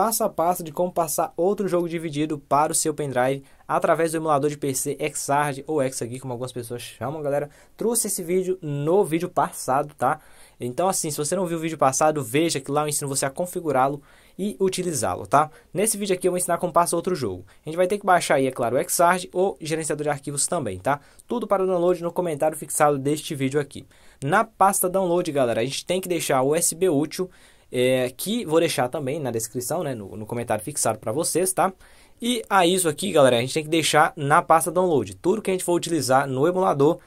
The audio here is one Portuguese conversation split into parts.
passo a passo de como passar outro jogo dividido para o seu pendrive através do emulador de PC Exard ou Exagui, como algumas pessoas chamam, galera. Trouxe esse vídeo no vídeo passado, tá? Então, assim, se você não viu o vídeo passado, veja que lá eu ensino você a configurá-lo e utilizá-lo, tá? Nesse vídeo aqui eu vou ensinar como passa outro jogo. A gente vai ter que baixar aí, é claro, o Xard ou gerenciador de arquivos também, tá? Tudo para download no comentário fixado deste vídeo aqui. Na pasta download, galera, a gente tem que deixar o USB útil é, que vou deixar também na descrição, né, no, no comentário fixado para vocês, tá? E a ISO aqui, galera, a gente tem que deixar na pasta download. Tudo que a gente for utilizar no emulador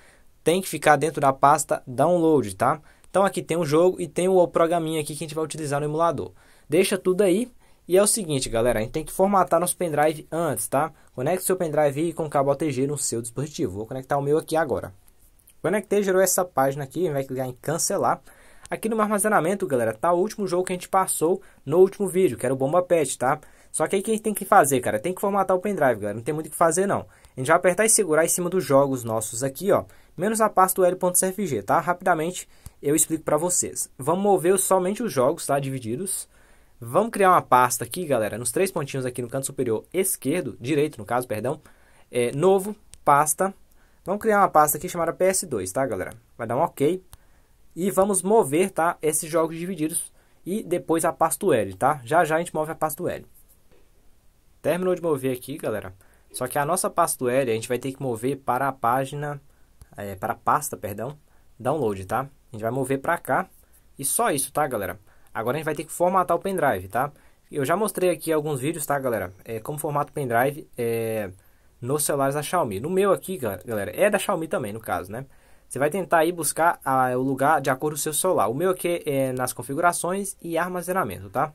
tem que ficar dentro da pasta download, tá? Então aqui tem o jogo e tem o programinha aqui que a gente vai utilizar no emulador. Deixa tudo aí. E é o seguinte, galera, a gente tem que formatar nosso pendrive antes, tá? Conecte seu pendrive aí com cabo OTG no seu dispositivo. Vou conectar o meu aqui agora. Conectei, gerou essa página aqui, vai clicar em cancelar. Aqui no armazenamento, galera, tá o último jogo que a gente passou no último vídeo, que era o Bomba Pet, tá? Só que aí o que a gente tem que fazer, cara? Tem que formatar o pendrive, galera. Não tem muito o que fazer, não. A gente vai apertar e segurar em cima dos jogos nossos aqui, ó. Menos a pasta do L.cfg, tá? Rapidamente eu explico pra vocês. Vamos mover somente os jogos, tá? Divididos. Vamos criar uma pasta aqui, galera, nos três pontinhos aqui no canto superior esquerdo, direito no caso, perdão. É, novo, pasta. Vamos criar uma pasta aqui chamada PS2, tá, galera? Vai dar um OK. E vamos mover tá, esses jogos divididos e depois a pasta do L, tá? Já já a gente move a pasta do L. Terminou de mover aqui, galera. Só que a nossa pasta do L a gente vai ter que mover para a página, é, para a pasta, perdão, download, tá? A gente vai mover para cá e só isso, tá, galera? Agora a gente vai ter que formatar o pendrive, tá? Eu já mostrei aqui alguns vídeos, tá, galera? É, como formato pendrive é, nos celulares da Xiaomi. No meu aqui, galera, é da Xiaomi também, no caso, né? Você vai tentar aí buscar ah, o lugar de acordo com o seu celular. O meu aqui é nas configurações e armazenamento, tá?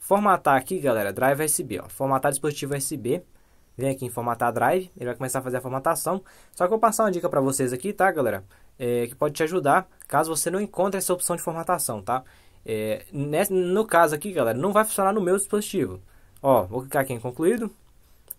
Formatar aqui, galera, drive USB, ó. Formatar dispositivo USB. Vem aqui em formatar drive, ele vai começar a fazer a formatação. Só que eu vou passar uma dica para vocês aqui, tá, galera? É, que pode te ajudar caso você não encontre essa opção de formatação, tá? É, nesse, no caso aqui, galera, não vai funcionar no meu dispositivo. Ó, vou clicar aqui em concluído.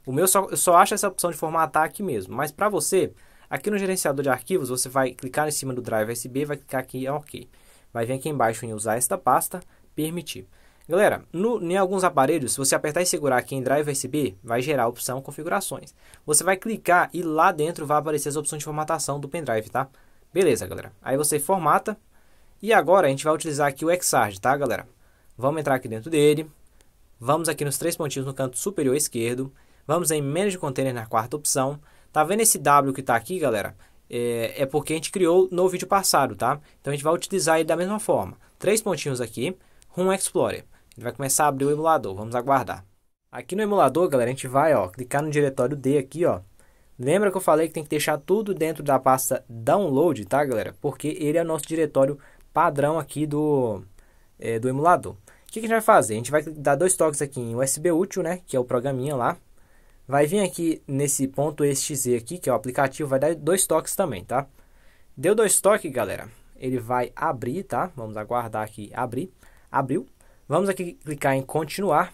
O meu só, eu só acho essa opção de formatar aqui mesmo. Mas para você, Aqui no gerenciador de arquivos, você vai clicar em cima do drive USB, vai clicar aqui em é OK. Vai vir aqui embaixo em usar esta pasta, permitir. Galera, no, em alguns aparelhos, se você apertar e segurar aqui em drive USB, vai gerar a opção configurações. Você vai clicar e lá dentro vai aparecer as opções de formatação do pendrive, tá? Beleza, galera. Aí você formata. E agora a gente vai utilizar aqui o exarch, tá, galera? Vamos entrar aqui dentro dele. Vamos aqui nos três pontinhos no canto superior esquerdo. Vamos em menos de Container na quarta opção. Tá vendo esse W que tá aqui, galera? É, é, porque a gente criou no vídeo passado, tá? Então a gente vai utilizar ele da mesma forma. Três pontinhos aqui, Room Explorer. Ele vai começar a abrir o emulador, vamos aguardar. Aqui no emulador, galera, a gente vai ó, clicar no diretório D aqui, ó. Lembra que eu falei que tem que deixar tudo dentro da pasta Download, tá, galera? Porque ele é o nosso diretório padrão aqui do, é, do emulador. O que, que a gente vai fazer? A gente vai dar dois toques aqui em USB útil, né? Que é o programinha lá. Vai vir aqui nesse ponto Z aqui, que é o aplicativo, vai dar dois toques também, tá? Deu dois toques, galera. Ele vai abrir, tá? Vamos aguardar aqui abrir. Abriu. Vamos aqui clicar em continuar.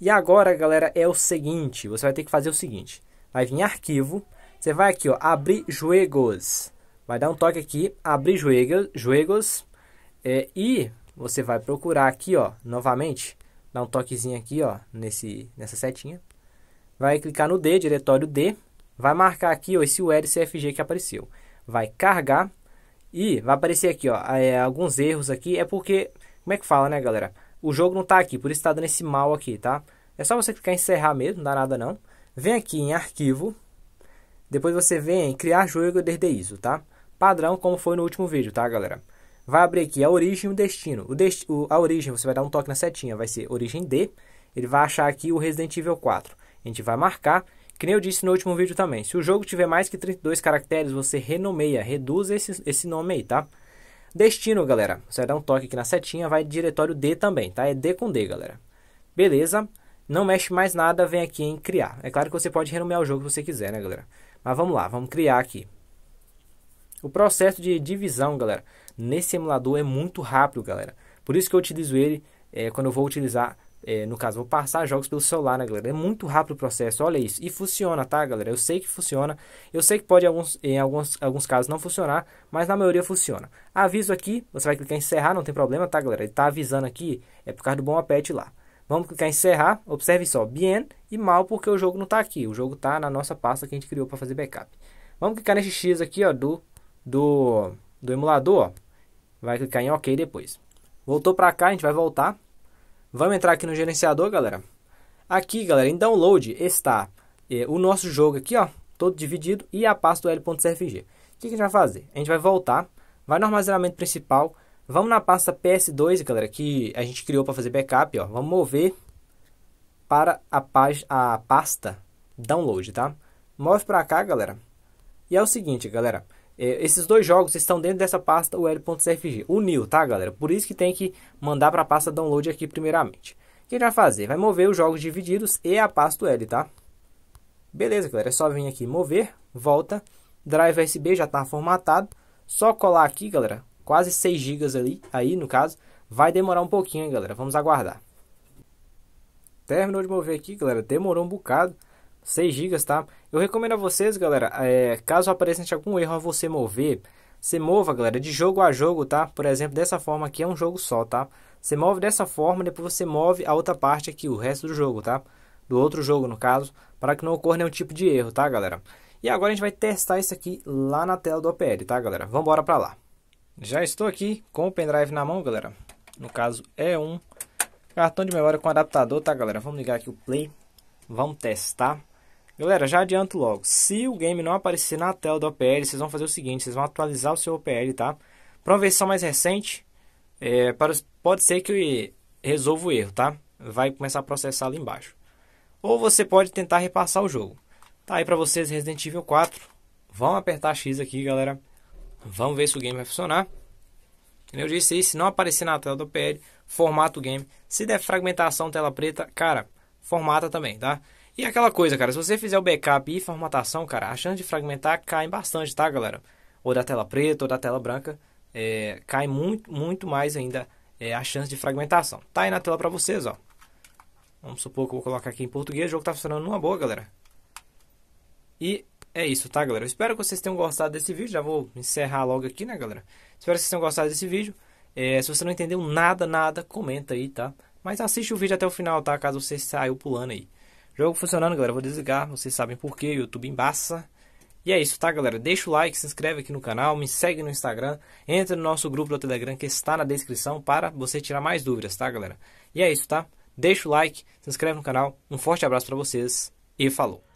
E agora, galera, é o seguinte. Você vai ter que fazer o seguinte. Vai vir arquivo. Você vai aqui, ó. Abrir juegos. Vai dar um toque aqui. Abrir juegos. jogos é, e você vai procurar aqui, ó. Novamente. Dá um toquezinho aqui, ó. Nesse, nessa setinha vai clicar no D, diretório D, vai marcar aqui ó, esse URCFG que apareceu. Vai carregar e vai aparecer aqui ó, é, alguns erros aqui, é porque, como é que fala né galera? O jogo não está aqui, por isso tá dando esse mal aqui, tá? É só você clicar em encerrar mesmo, não dá nada não. Vem aqui em arquivo, depois você vem em criar jogo desde ISO, tá? Padrão como foi no último vídeo, tá galera? Vai abrir aqui a origem e o destino. O desti o, a origem, você vai dar um toque na setinha, vai ser origem D. Ele vai achar aqui o Resident Evil 4. A gente vai marcar. Que nem eu disse no último vídeo também. Se o jogo tiver mais que 32 caracteres, você renomeia, reduz esse, esse nome aí, tá? Destino, galera. Você dá um toque aqui na setinha, vai diretório D também, tá? É D com D, galera. Beleza. Não mexe mais nada, vem aqui em criar. É claro que você pode renomear o jogo se você quiser, né, galera? Mas vamos lá, vamos criar aqui. O processo de divisão, galera, nesse emulador é muito rápido, galera. Por isso que eu utilizo ele é, quando eu vou utilizar é, no caso, vou passar jogos pelo celular, né, galera? É muito rápido o processo, olha isso. E funciona, tá, galera? Eu sei que funciona. Eu sei que pode, em alguns, em alguns, alguns casos, não funcionar, mas na maioria funciona. Aviso aqui, você vai clicar em encerrar, não tem problema, tá, galera? Ele tá avisando aqui, é por causa do bom apetite lá. Vamos clicar em encerrar, observe só, bien e mal, porque o jogo não tá aqui. O jogo tá na nossa pasta que a gente criou para fazer backup. Vamos clicar nesse X aqui, ó, do, do, do emulador, ó. Vai clicar em OK depois. Voltou para cá, a gente vai voltar Vamos entrar aqui no gerenciador, galera. Aqui, galera, em download está é, o nosso jogo aqui, ó, todo dividido e a pasta do L.cfg. O que, a gente vai fazer? A gente vai voltar, vai no armazenamento principal, vamos na pasta PS2, galera, que a gente criou para fazer backup, ó. Vamos mover para a, a pasta download, tá? Move para cá, galera. E é o seguinte, galera, é, esses dois jogos estão dentro dessa pasta UL.cfg, new, tá galera? Por isso que tem que mandar para a pasta download aqui primeiramente. O que a gente vai fazer? Vai mover os jogos divididos e a pasta UL, tá? Beleza, galera, é só vir aqui mover, volta, drive USB já está formatado, só colar aqui, galera, quase 6 GB ali, aí no caso, vai demorar um pouquinho, hein, galera, vamos aguardar. Terminou de mover aqui, galera, demorou um bocado, 6 GB, tá? Eu recomendo a vocês, galera, é, caso apareça algum erro a você mover, você mova, galera, de jogo a jogo, tá? Por exemplo, dessa forma aqui é um jogo só, tá? Você move dessa forma, depois você move a outra parte aqui, o resto do jogo, tá? Do outro jogo, no caso, para que não ocorra nenhum tipo de erro, tá, galera? E agora a gente vai testar isso aqui lá na tela do OPL, tá, galera? Vamos embora para lá. Já estou aqui com o pendrive na mão, galera. No caso, é um cartão de memória com adaptador, tá, galera? Vamos ligar aqui o play. Vamos testar. Galera, já adianto logo. Se o game não aparecer na tela do OPL, vocês vão fazer o seguinte: vocês vão atualizar o seu OPL, tá? Para uma versão mais recente, é, para, pode ser que resolva o erro, tá? Vai começar a processar ali embaixo. Ou você pode tentar repassar o jogo. Tá aí para vocês Resident Evil 4. Vão apertar X aqui, galera. Vamos ver se o game vai funcionar. Eu disse aí, se não aparecer na tela do OPL, formato o game. Se der fragmentação, tela preta, cara, formata também, tá? E aquela coisa, cara, se você fizer o backup e formatação, cara, a chance de fragmentar cai bastante, tá, galera? Ou da tela preta ou da tela branca, é, cai muito, muito mais ainda é, a chance de fragmentação. Tá aí na tela para vocês, ó. Vamos supor que eu vou colocar aqui em português, o jogo tá funcionando numa boa, galera. E é isso, tá, galera? Eu espero que vocês tenham gostado desse vídeo, já vou encerrar logo aqui, né, galera? Espero que vocês tenham gostado desse vídeo. É, se você não entendeu nada, nada, comenta aí, tá? Mas assiste o vídeo até o final, tá? Caso você saiu pulando aí. Jogo funcionando, galera. Vou desligar. Vocês sabem por quê. YouTube embaça. E é isso, tá, galera? Deixa o like, se inscreve aqui no canal, me segue no Instagram, entra no nosso grupo do Telegram que está na descrição para você tirar mais dúvidas, tá, galera? E é isso, tá? Deixa o like, se inscreve no canal. Um forte abraço para vocês e falou.